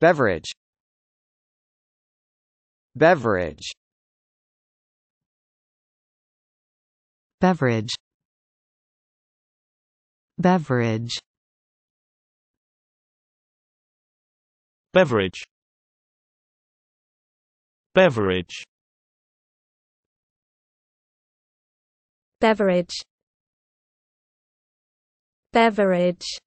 Beverage Beverage Beverage Beverage Beverage Beverage Beverage Beverage